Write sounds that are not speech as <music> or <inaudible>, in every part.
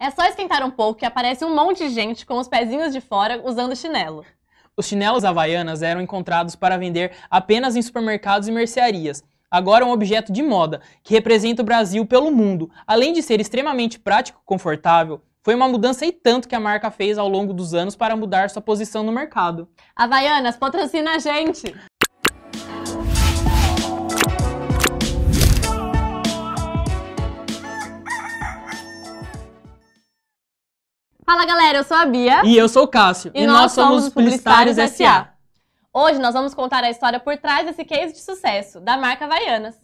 É só esquentar um pouco que aparece um monte de gente com os pezinhos de fora usando chinelo. Os chinelos havaianas eram encontrados para vender apenas em supermercados e mercearias. Agora é um objeto de moda que representa o Brasil pelo mundo. Além de ser extremamente prático e confortável, foi uma mudança e tanto que a marca fez ao longo dos anos para mudar sua posição no mercado. Havaianas, patrocina a gente! Fala galera, eu sou a Bia. E eu sou o Cássio. E, e nós, nós, somos os Publicitários, Publicitários SA. Hoje nós vamos contar a história por trás desse case de sucesso, da marca Havaianas.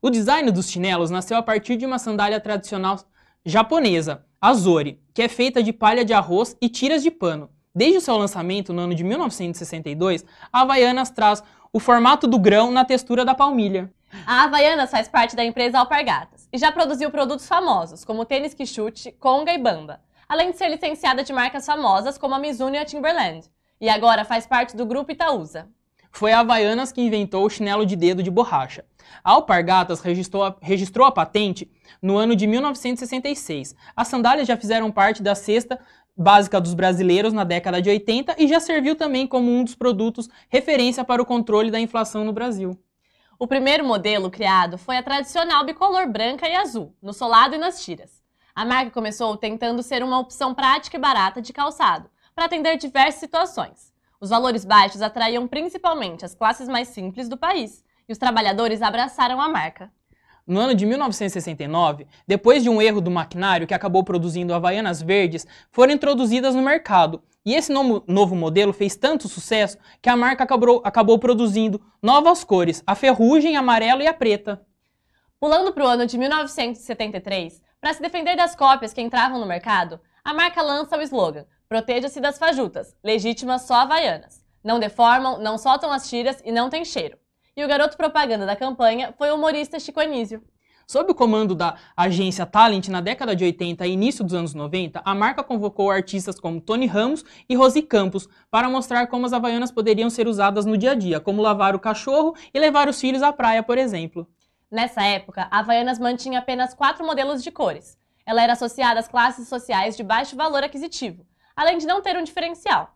O design dos chinelos nasceu a partir de uma sandália tradicional japonesa, Azori, que é feita de palha de arroz e tiras de pano. Desde o seu lançamento no ano de 1962, a Havaianas traz o formato do grão na textura da palmilha. A Havaianas faz parte da empresa Alpargatas e já produziu produtos famosos, como tênis que chute, conga e bamba além de ser licenciada de marcas famosas como a Mizuno e a Timberland, e agora faz parte do grupo Itaúsa. Foi a Havaianas que inventou o chinelo de dedo de borracha. A Alpargatas registrou a, registrou a patente no ano de 1966. As sandálias já fizeram parte da cesta básica dos brasileiros na década de 80 e já serviu também como um dos produtos referência para o controle da inflação no Brasil. O primeiro modelo criado foi a tradicional bicolor branca e azul, no solado e nas tiras. A marca começou tentando ser uma opção prática e barata de calçado, para atender diversas situações. Os valores baixos atraíam principalmente as classes mais simples do país, e os trabalhadores abraçaram a marca. No ano de 1969, depois de um erro do maquinário que acabou produzindo Havaianas Verdes, foram introduzidas no mercado. E esse novo modelo fez tanto sucesso que a marca acabou, acabou produzindo novas cores, a ferrugem, a amarela e a preta. Pulando para o ano de 1973, para se defender das cópias que entravam no mercado, a marca lança o slogan Proteja-se das fajutas, legítimas só havaianas. Não deformam, não soltam as tiras e não tem cheiro. E o garoto propaganda da campanha foi o humorista Chico Anísio. Sob o comando da agência Talent na década de 80 e início dos anos 90, a marca convocou artistas como Tony Ramos e Rosi Campos para mostrar como as havaianas poderiam ser usadas no dia a dia, como lavar o cachorro e levar os filhos à praia, por exemplo. Nessa época, a Havaianas mantinha apenas quatro modelos de cores. Ela era associada às classes sociais de baixo valor aquisitivo, além de não ter um diferencial.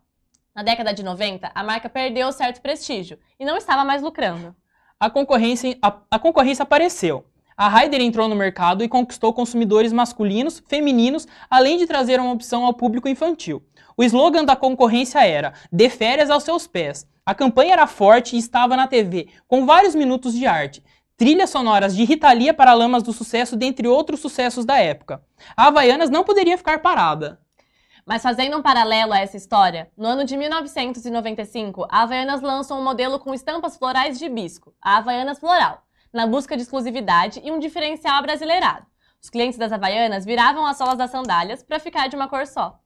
Na década de 90, a marca perdeu certo prestígio e não estava mais lucrando. A concorrência, a, a concorrência apareceu. A Ryder entrou no mercado e conquistou consumidores masculinos, femininos, além de trazer uma opção ao público infantil. O slogan da concorrência era Dê férias aos seus pés. A campanha era forte e estava na TV, com vários minutos de arte trilhas sonoras de Ritalia para Lamas do Sucesso, dentre outros sucessos da época. A Havaianas não poderia ficar parada. Mas fazendo um paralelo a essa história, no ano de 1995, a Havaianas lançou um modelo com estampas florais de hibisco, a Havaianas Floral, na busca de exclusividade e um diferencial brasileirado. Os clientes das Havaianas viravam as solas das sandálias para ficar de uma cor só.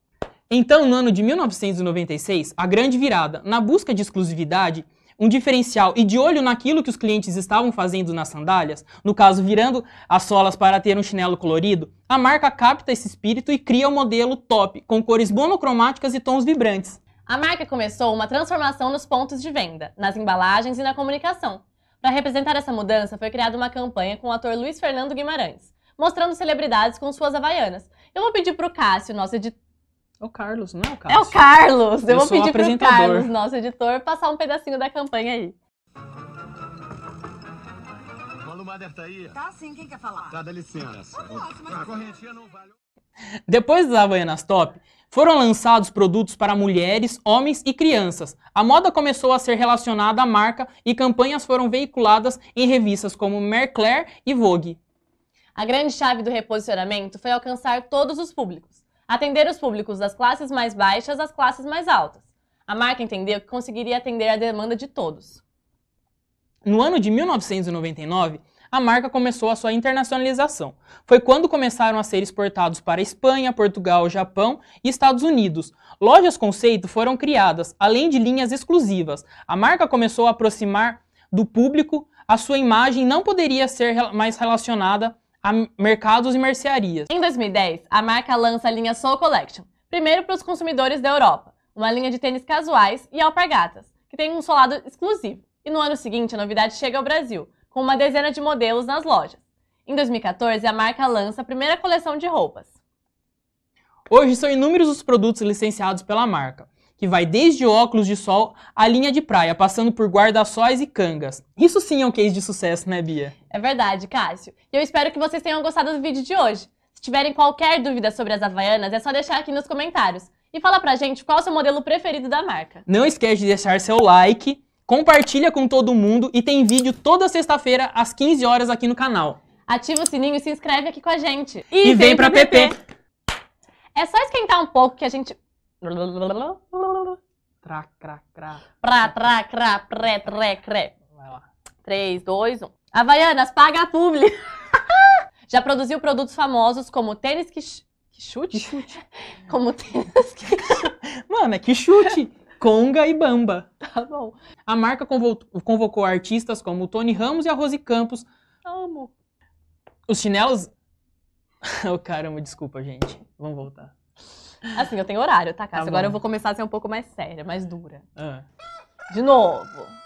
Então, no ano de 1996, a grande virada, na busca de exclusividade, um diferencial e de olho naquilo que os clientes estavam fazendo nas sandálias, no caso virando as solas para ter um chinelo colorido, a marca capta esse espírito e cria o um modelo top, com cores monocromáticas e tons vibrantes. A marca começou uma transformação nos pontos de venda, nas embalagens e na comunicação. Para representar essa mudança, foi criada uma campanha com o ator Luiz Fernando Guimarães, mostrando celebridades com suas havaianas. Eu vou pedir para o Cássio, nosso editor, é o Carlos, não é o Carlos? É o Carlos! Eu, Eu vou pedir pro Carlos, nosso editor, passar um pedacinho da campanha aí. Malu Mader tá aí? Tá sim, quem quer falar? Tá, dá licença. Ah, tá nossa, mas... A correntinha não vale... Depois das Havaianas Top, foram lançados produtos para mulheres, homens e crianças. A moda começou a ser relacionada à marca e campanhas foram veiculadas em revistas como Merclair e Vogue. A grande chave do reposicionamento foi alcançar todos os públicos atender os públicos das classes mais baixas às classes mais altas. A marca entendeu que conseguiria atender a demanda de todos. No ano de 1999, a marca começou a sua internacionalização. Foi quando começaram a ser exportados para Espanha, Portugal, Japão e Estados Unidos. Lojas conceito foram criadas, além de linhas exclusivas. A marca começou a aproximar do público, a sua imagem não poderia ser mais relacionada a mercados e mercearias. Em 2010, a marca lança a linha Soul Collection, primeiro para os consumidores da Europa, uma linha de tênis casuais e alpargatas, que tem um solado exclusivo. E no ano seguinte, a novidade chega ao Brasil, com uma dezena de modelos nas lojas. Em 2014, a marca lança a primeira coleção de roupas. Hoje são inúmeros os produtos licenciados pela marca, que vai desde óculos de sol à linha de praia, passando por guarda-sóis e cangas. Isso sim é um case de sucesso, né, Bia? É verdade, Cássio. E eu espero que vocês tenham gostado do vídeo de hoje. Se tiverem qualquer dúvida sobre as Havaianas, é só deixar aqui nos comentários. E fala pra gente qual é o seu modelo preferido da marca. Não esquece de deixar seu like, compartilha com todo mundo e tem vídeo toda sexta-feira às 15 horas aqui no canal. Ativa o sininho e se inscreve aqui com a gente. E, e vem pra PP! PP. É só esquentar um pouco que a gente... Tra, cra, cra. Pra, tra, cra, pré, tre, cre. Vai lá. 3, 2, 1. Havaianas, paga a publi. <laughs> Já produziu produtos famosos como tênis que... Ch... Que chute? Que chute. <laughs> como tênis que... chute <laughs> Mano, é que chute. Conga e Bamba. Tá bom. A marca convocou artistas como Tony Ramos e a Rose Campos. Amo. Os chinelos. Oh, caramba, desculpa, gente. Vamos voltar. Assim, eu tenho horário, tá, tá Cássio? Tá Agora eu vou começar a ser um pouco mais séria, mais dura. Ah. De novo.